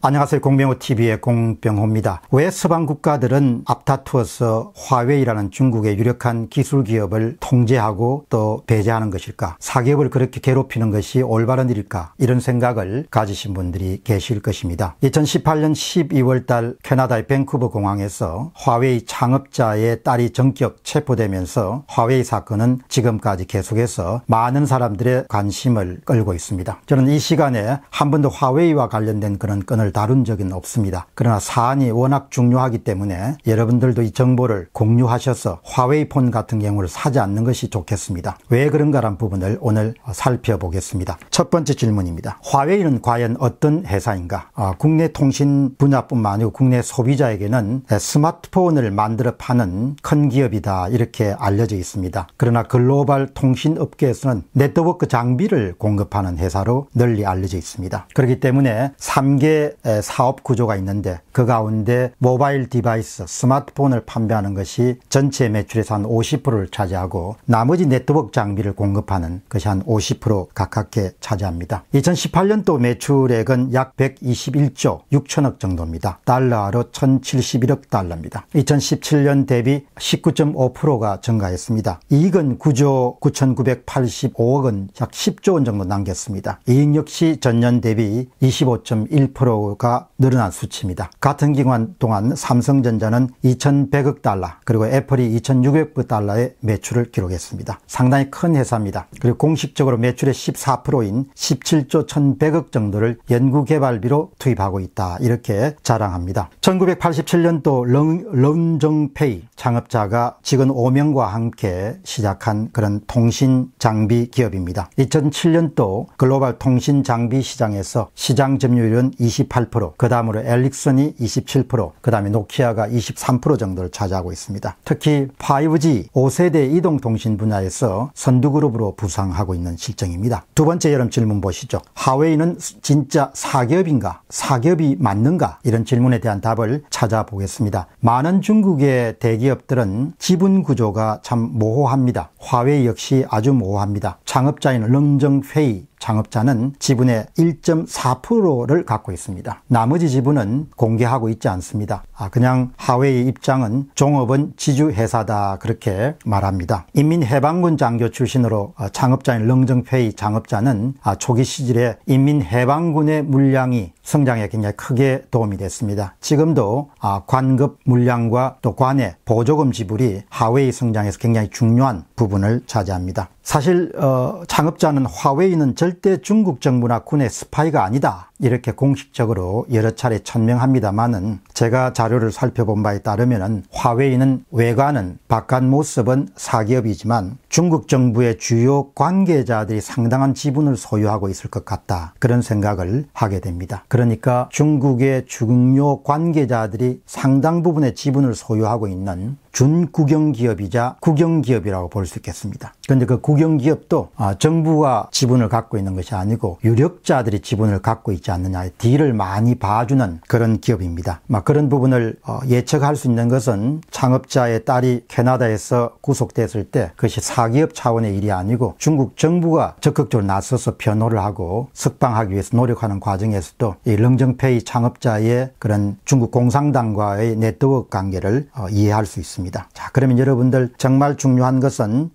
안녕하세요. 공병호TV의 공병호입니다. 왜 서방 국가들은 앞다투어서 화웨이라는 중국의 유력한 기술 기업을 통제하고 또 배제하는 것일까? 사기업을 그렇게 괴롭히는 것이 올바른 일일까? 이런 생각을 가지신 분들이 계실 것입니다. 2018년 12월 달 캐나다의 밴쿠버 공항에서 화웨이 창업자의 딸이 전격 체포되면서 화웨이 사건은 지금까지 계속해서 많은 사람들의 관심을 끌고 있습니다. 저는 이 시간에 한 번도 화웨이와 관련된 그런 건을 사안을 다룬 적은 없습니다. 그러나 사안이 워낙 중요하기 때문에 여러분들도 이 정보를 공유하셔서 화웨이폰 같은 경우를 사지 않는 것이 좋겠습니다. 왜 그런가란 부분을 오늘 살펴보겠습니다. 첫 번째 질문입니다. 화웨이는 과연 어떤 회사인가? 아, 국내 통신 분야뿐만 아니고 국내 소비자에게는 스마트폰을 만들어 파는 큰 기업이다 이렇게 알려져 있습니다. 그러나 글로벌 통신 업계에서는 네트워크 장비를 공급하는 회사로 널리 알려져 있습니다. 그렇기 때문에 3개 사업 구조가 있는데 그 가운데 모바일 디바이스, 스마트폰을 판매하는 것이 전체 매출에서 한 50%를 차지하고 나머지 네트워크 장비를 공급하는 것이 한 50% 가깝게 차지합니다. 2018년도 매출액은 약 121조 6천억 정도입니다. 달러로 1,071억 달러입니다. 2017년 대비 19.5%가 증가했습니다. 이익은 9조 9,985억 원, 약 10조 원 정도 남겼습니다. 이익 역시 전년 대비 25.1% 경우가 늘어난 수치입니다. 같은 기간 동안 삼성전자는 2,100억 달러 그리고 애플이 2,600억 달러의 매출을 기록했습니다. 상당히 큰 회사입니다. 그리고 공식적으로 매출의 14%인 17조 1,100억 정도를 연구개발비로 투입하고 있다 이렇게 자랑합니다. 1987년도 런, 정페이 창업자가 직원 5명과 함께 시작한 그런 통신 장비 기업입니다. 2007년도 글로벌 통신 장비 시장에서 시장 점유율은 28 28%, 그 다음으로 엘릭슨이 27%, 그 다음에 노키아가 23% 정도를 차지하고 있습니다. 특히 5G 5세대 이동통신 분야에서 선두그룹으로 부상하고 있는 실정입니다. 두 번째 여름 질문 보시죠. 하웨이는 진짜 사기업인가? 사기업이 맞는가? 이런 질문에 대한 답을 찾아보겠습니다. 많은 중국의 대기업들은 지분 구조가 참 모호합니다. 화웨이 역시 아주 모호합니다. 창업자인 렁정회의 창업자는 지분의 1.4%를 갖고 있습니다. 나머지 지분은 공개하고 있지 않습니다. 아, 그냥 하웨이 입장은 종업은 지주회사다 그렇게 말합니다. 인민해방군 장교 출신으로 어, 창업자인 렁정페이 창업자는 아, 초기 시절에 인민해방군의 물량이 성장에 굉장히 크게 도움이 됐습니다. 지금도 아, 관급 물량과 또 관의 보조금 지불이 하웨이 성장에서 굉장히 중요한 부분을 차지합니다. 사실 어, 창업자는 화웨이는 절대 중국 정부나 군의 스파이가 아니다. 이렇게 공식적으로 여러 차례 천명합니다만은 제가 자료를 살펴본 바에 따르면은 화웨이는 외관은 바깥 모습은 사기업이지만 중국 정부의 주요 관계자들이 상당한 지분을 소유하고 있을 것 같다. 그런 생각을 하게 됩니다. 그러니까 중국의 중요 관계자들이 상당 부분의 지분을 소유하고 있는 준국영기업이자 국영기업이라고 볼 수 있겠습니다. 그런데 그 국영기업도 아, 정부가 지분을 갖고 있는 것이 아니고 유력자들이 지분을 갖고 있죠 있지 않느냐. 뒤를 많이 봐주는 그런 기업입니다. 그런 부분을 어, 예측할 수 있는 것은 창업자의 딸이 캐나다에서 구속됐을 때 그것이 사기업 차원의 일이 아니고 중국 정부가 적극적으로 나서서 변호를 하고 석방하기 위해서 노력하는 과정에서도 이 렁정페이 창업자의 그런 중국 공산당과의 네트워크 관계를 어, 이해할 수 있습니다. 자, 그러면 여러분들 정말 중요한 것은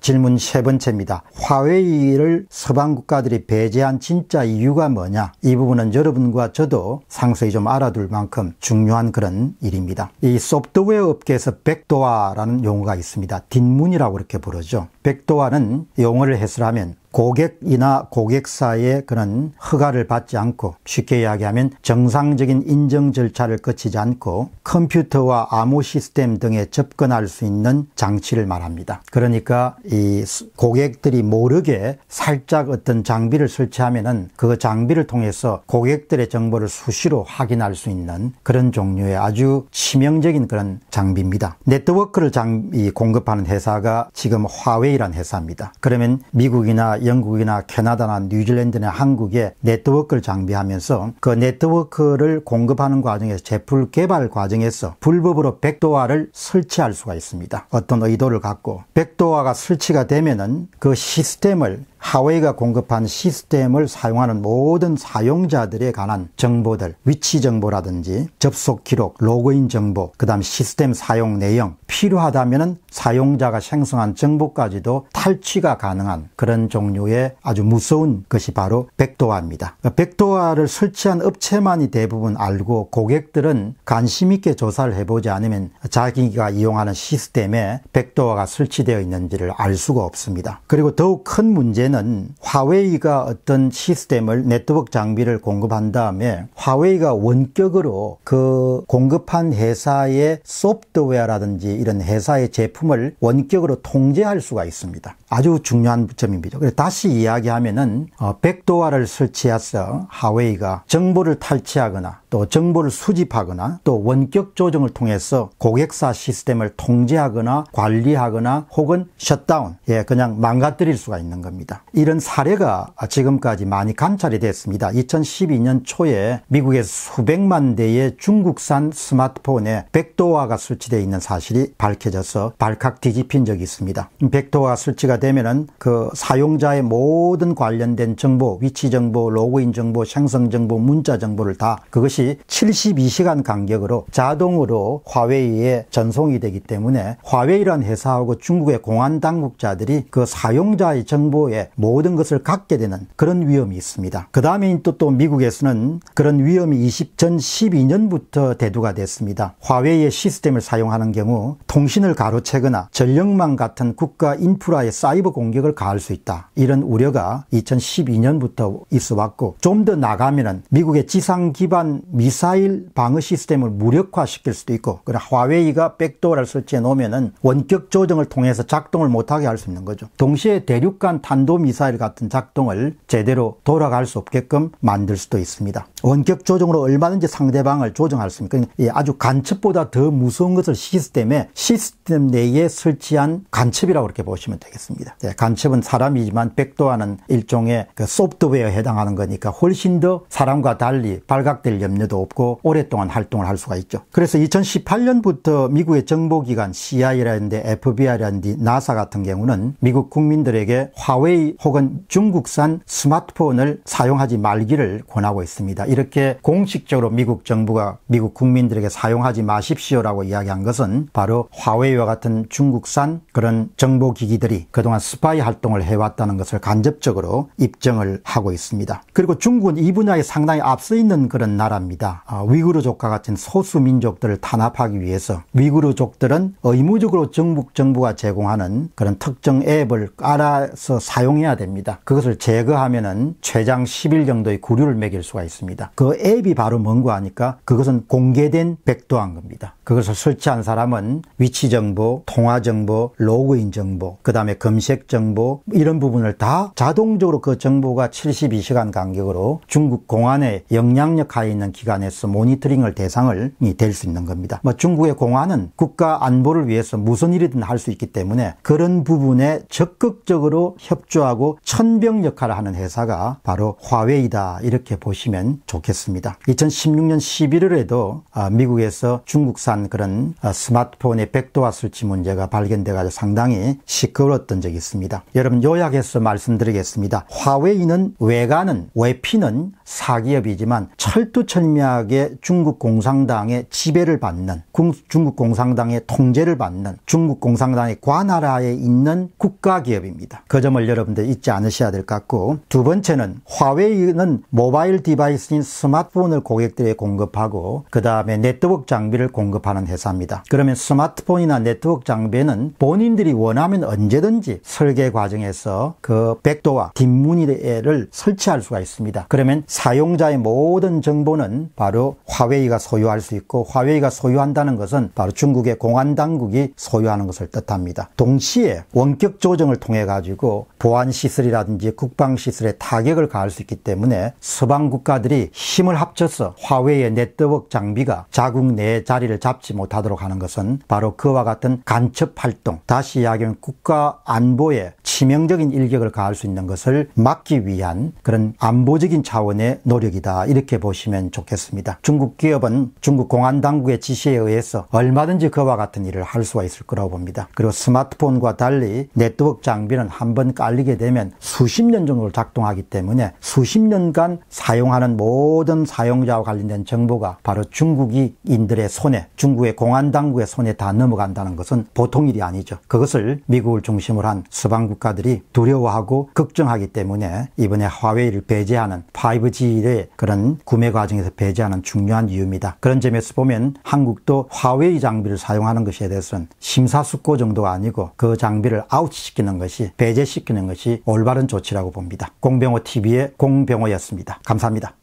질문 세 번째입니다. 화웨이를 서방 국가들이 배제한 진짜 이유가 뭐냐? 이이 부분은 여러분과 저도 상세히 좀 알아둘 만큼 중요한 그런 일입니다. 이 소프트웨어 업계에서 백도화라는 용어가 있습니다. 뒷문이라고 이렇게 부르죠. 백도화는 용어를 해설하면 고객이나 고객사의 그런 허가를 받지 않고 쉽게 이야기하면 정상적인 인정 절차를 거치지 않고 컴퓨터와 암호 시스템 등에 접근할 수 있는 장치를 말합니다. 그러니까 이 고객들이 모르게 살짝 어떤 장비를 설치하면은 그 장비를 통해서 고객들의 정보를 수시로 확인할 수 있는 그런 종류의 아주 치명적인 그런 장비입니다. 네트워크를 장, 공급하는 회사가 지금 화웨이란 회사입니다. 그러면 미국이나 영국이나 캐나다나 뉴질랜드나 한국에 네트워크를 장비하면서 그 네트워크를 공급하는 과정에서 제품 개발 과정에서 불법으로 백도화를 설치할 수가 있습니다. 어떤 의도를 갖고 백도화가 설치가 되면은 그 시스템을 하웨이가 공급한 시스템을 사용하는 모든 사용자들에 관한 정보들, 위치 정보라든지 접속 기록, 로그인 정보, 그 다음 시스템 사용 내용, 필요하다면 사용자가 생성한 정보까지도 탈취가 가능한 그런 종류의 아주 무서운 것이 바로 백도화입니다백도화를 설치한 업체만이 대부분 알고 고객들은 관심있게 조사를 해보지 않으면 자기가 이용하는 시스템에 백도화가 설치되어 있는지를 알 수가 없습니다. 그리고 더욱 큰 문제는 원래는 화웨이가 어떤 시스템을 네트워크 장비를 공급한 다음에 화웨이가 원격으로 그 공급한 회사의 소프트웨어라든지 이런 회사의 제품을 원격으로 통제할 수가 있습니다. 아주 중요한 점입니다. 그래서 다시 이야기하면은 어, 백도화를 설치해서 화웨이가 정보를 탈취하거나 또 정보를 수집하거나 또 원격 조정을 통해서 고객사 시스템을 통제하거나 관리하거나 혹은 셧다운, 예, 그냥 망가뜨릴 수가 있는 겁니다. 이런 사례가 지금까지 많이 관찰이 됐습니다. 2012년 초에 미국에서 수백만 대의 중국산 스마트폰에 백도화가 설치되어 있는 사실이 밝혀져서 발칵 뒤집힌 적이 있습니다. 백도화가 설치가 되면은 그 사용자의 모든 관련된 정보, 위치 정보, 로그인 정보, 생성 정보, 문자 정보를 다 그것이 72시간 간격으로 자동으로 화웨이에 전송이 되기 때문에 화웨이란 회사하고 중국의 공안 당국자들이 그 사용자의 정보에 모든 것을 갖게 되는 그런 위험이 있습니다. 그 다음에 또, 또 미국에서는 그런 위험이 20, 전 12년부터 대두가 됐습니다. 화웨이의 시스템을 사용하는 경우 통신을 가로채거나 전력망 같은 국가 인프라의 사이버 공격을 가할 수 있다. 이런 우려가 2012년부터 있어 왔고 좀 더 나가면은 미국의 지상 기반 미사일 방어 시스템을 무력화시킬 수도 있고 그런 화웨이가 백도어를 설치해 놓으면은 원격 조정을 통해서 작동을 못하게 할 수 있는 거죠. 동시에 대륙간 탄도 미사일 같은 작동을 제대로 돌아갈 수 없게끔 만들 수도 있습니다. 원격 조정으로 얼마든지 상대방을 조정할 수 있는 아주 간첩보다 더 무서운 것을 시스템에 시스템 내에 설치한 간첩이라고 이렇게 보시면 되겠습니다. 네, 간첩은 사람이지만 백도하는 일종의 그 소프트웨어에 해당하는 거니까 훨씬 더 사람과 달리 발각될 염려도 없고 오랫동안 활동을 할 수가 있죠. 그래서 2018년부터 미국의 정보기관 CIA라든지 FBI라든지 NASA 같은 경우는 미국 국민들에게 화웨이 혹은 중국산 스마트폰을 사용하지 말기를 권하고 있습니다. 이렇게 공식적으로 미국 정부가 미국 국민들에게 사용하지 마십시오라고 이야기한 것은 바로 화웨이와 같은 중국산 그런 정보기기들이 그동안 스파이 활동을 해왔다는 것을 간접적으로 입증을 하고 있습니다. 그리고 중국은 이 분야에 상당히 앞서 있는 그런 나라입니다. 아, 위구르족과 같은 소수민족들을 탄압하기 위해서 위구르족들은 의무적으로 중국 정부가 제공하는 그런 특정 앱을 알아서 사용 통해야 됩니다. 그것을 제거하면은 최장 10일 정도의 구류를 매길 수가 있습니다. 그 앱이 바로 뭔고 하니까 그것은 공개된 백도한 겁니다. 그것을 설치한 사람은 위치 정보, 통화 정보, 로그인 정보, 그 다음에 검색 정보 이런 부분을 다 자동적으로 그 정보가 72시간 간격으로 중국 공안의 영향력 하에 있는 기관에서 모니터링을 대상을 될수 있는 겁니다. 뭐 중국의 공안은 국가 안보를 위해서 무슨 일이든 할 수 있기 때문에 그런 부분에 적극적으로 협조하고 천병 역할을 하는 회사가 바로 화웨이다 이렇게 보시면 좋겠습니다. 2016년 11월에도 아, 미국에서 중국산 비슷한 그런 어, 스마트폰의 백도화 수치 문제가 발견돼가지고 상당히 시끄러웠던 적이 있습니다. 여러분 요약해서 말씀드리겠습니다. 화웨이는 외관은 외피는 사기업이지만 철두철미하게 중국 공산당의 지배를 받는 중국 공산당의 통제를 받는 중국 공산당의 관하라에 있는 국가기업입니다. 그 점을 여러분들 잊지 않으셔야 될 것 같고 두 번째는 화웨이는 모바일 디바이스인 스마트폰을 고객들에게 공급하고 그 다음에 네트워크 장비를 공급 파는 회사입니다. 그러면 스마트폰이나 네트워크 장비는 본인들이 원하면 언제든지 설계 과정에서 그 백도와 뒷문의를 설치할 수가 있습니다. 그러면 사용자의 모든 정보는 바로 화웨이가 소유할 수 있고 화웨이가 소유한다는 것은 바로 중국의 공안 당국이 소유하는 것을 뜻합니다. 동시에 원격 조정을 통해 가지고 보안 시설이라든지 국방 시설에 타격을 가할 수 있기 때문에 서방 국가들이 힘을 합쳐서 화웨이의 네트워크 장비가 자국 내 자리를 잡 잡지 못하도록 하는 것은 바로 그와 같은 간첩 활동, 다시 이야기하면 국가 안보에 치명적인 일격을 가할 수 있는 것을 막기 위한 그런 안보적인 차원의 노력이다. 이렇게 보시면 좋겠습니다. 중국 기업은 중국 공안 당국의 지시에 의해서 얼마든지 그와 같은 일을 할 수가 있을 거라고 봅니다. 그리고 스마트폰과 달리 네트워크 장비는 한번 깔리게 되면 수십 년 정도 작동하기 때문에 수십 년간 사용하는 모든 사용자와 관련된 정보가 바로 중국인들의 손에 중국의 공안당국의 손에 다 넘어간다는 것은 보통 일이 아니죠. 그것을 미국을 중심으로 한 서방 국가들이 두려워하고 걱정하기 때문에 이번에 화웨이를 배제하는 5G의 그런 구매 과정에서 배제하는 중요한 이유입니다. 그런 점에서 보면 한국도 화웨이 장비를 사용하는 것에 대해서는 심사숙고 정도가 아니고 그 장비를 아웃시키는 것이 배제시키는 것이 올바른 조치라고 봅니다. 공병호 TV의 공병호였습니다. 감사합니다.